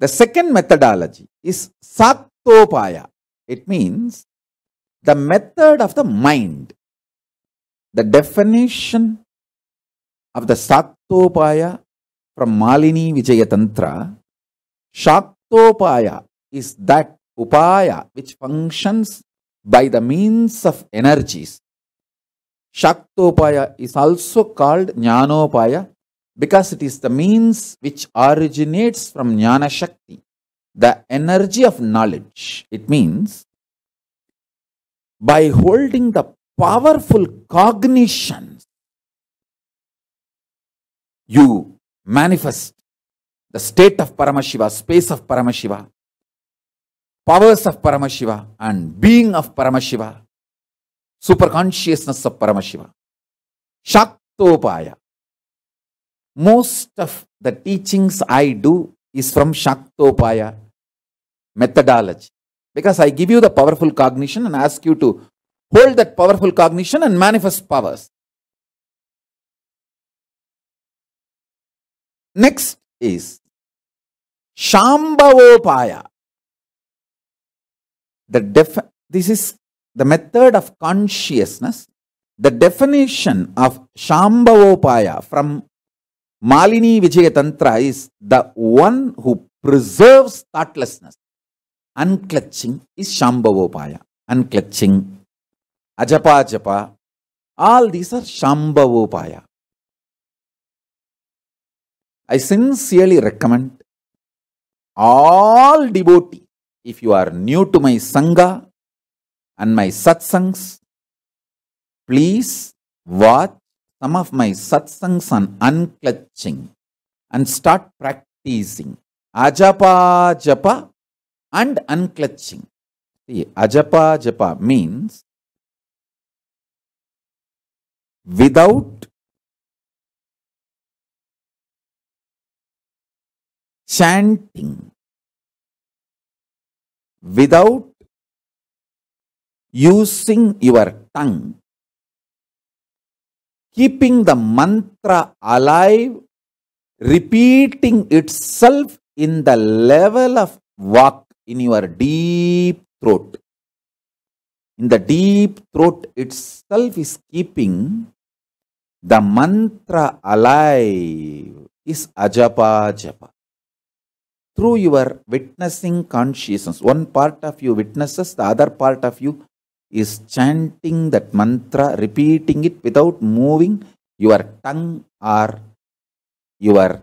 The second methodology is Sattopaya. It means the method of the mind. The definition of the Sattopaya from Malini Vijaya Tantra, Shaktopaya is that upaya which functions by the means of energies. Shaktopaya is also called Jnanopaya because it is the means which originates from Jnana Shakti, the energy of knowledge. It means by holding the powerful cognitions, you manifest the state of Paramashiva, space of Paramashiva, powers of Paramashiva, and being of Paramashiva, super consciousness of Paramashiva. Shaktopaya most of the teachings I do is from Shaktopaya methodology. Because I give you the powerful cognition and ask you to hold that powerful cognition and manifest powers. Next is Shambhavopaya. The def this is the method of consciousness. The definition of Shambhavopaya from Malini Vijaya is the one who preserves thoughtlessness. Unclutching is Shambhavopaya. Unclutching, Ajapa Ajapa, all these are Shambhavopaya. I sincerely recommend all devotees, if you are new to my Sangha and my satsangs, please watch some of my satsangs on unclutching and start practicing ajapa japa and unclutching. See, ajapa japa means without chanting, without using your tongue keeping the mantra alive, repeating itself in the level of walk in your deep throat. In the deep throat itself is keeping the mantra alive is ajapa japa. Through your witnessing consciousness, one part of you witnesses, the other part of you is chanting that mantra, repeating it without moving your tongue or your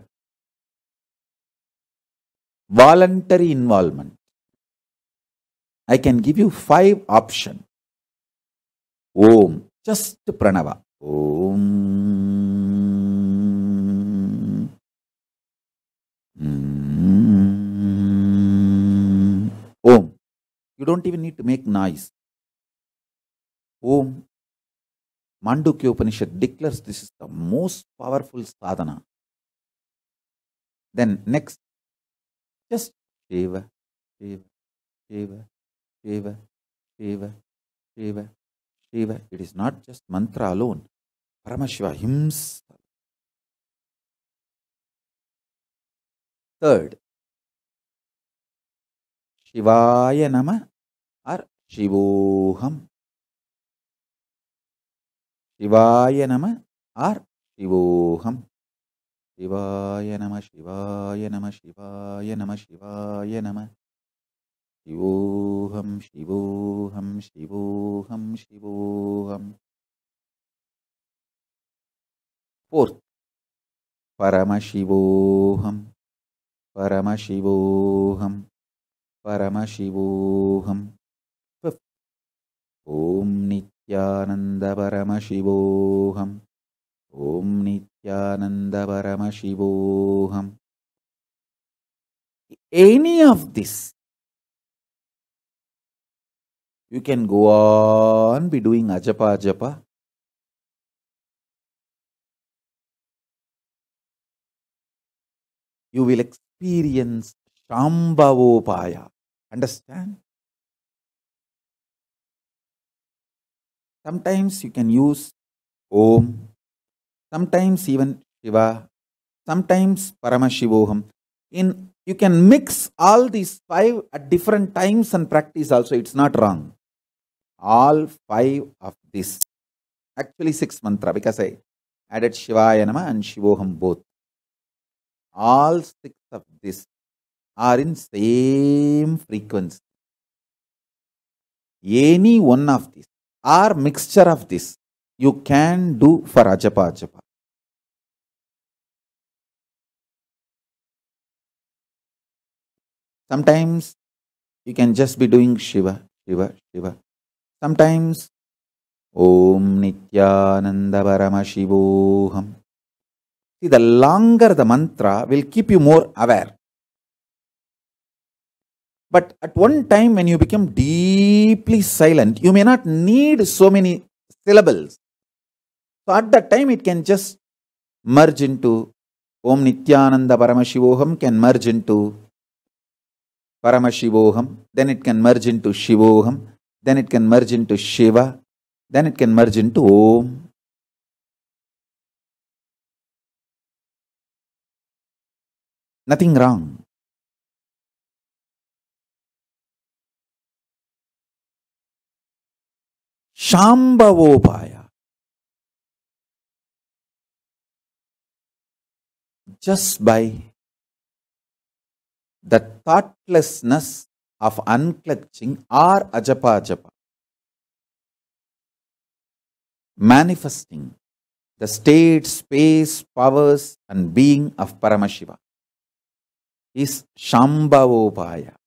voluntary involvement. I can give you five options. Om, just pranava. Om. Mm. Om. You don't even need to make noise. Om Mandukya Upanishad declares this is the most powerful sadhana then next just சேவ சேவ சேவ சேவ சேவ சேவ சேவ it is not just mantra alone Paramashiva hymns third Shivaya Namah R சிவோகம் शिवाय नम आर् शिवोऽहम् शिवाय नमः शिवाय शिवाय शिवोऽ शिवोऽहं शिवोऽहं शिवोऽहम् फोर्थ् परमशिवोऽहं परमशिवोऽहं परमशिवोऽहं फिफ् ॐ नित्यानन्दपरमशिवोऽहम् ॐ नित्यानन्दपरमशिवोऽहम् Any of this, you can go on be doing ajapa ajapa. You will experience Shambhavopaya. Understand? Sometimes you can use Om, sometimes even Shiva, sometimes Paramashivoham. In you can mix all these five at different times and practice also, it's not wrong. All five of this. Actually, six mantra because I added Shivaya Nama and Shivoham both. All six of this are in same frequency. Any one of these or mixture of this you can do for Ajapa Ajapa. Sometimes you can just be doing Shiva, Shiva, Shiva. Sometimes Om Nityananda Parama Shivoham. See, the longer the mantra will keep you more aware. But at one time, when you become deeply silent, you may not need so many syllables. So at that time, it can just merge into Om Nityananda Paramashivoham can merge into Paramashivoham, then it can merge into Shivoham, then it can merge into Shiva, then it can merge into Om. Nothing wrong. Shambhavopaya. Just by the thoughtlessness of unclutching or ajapa japa, manifesting the state, space, powers and being of Paramashiva is Shambhavopaya.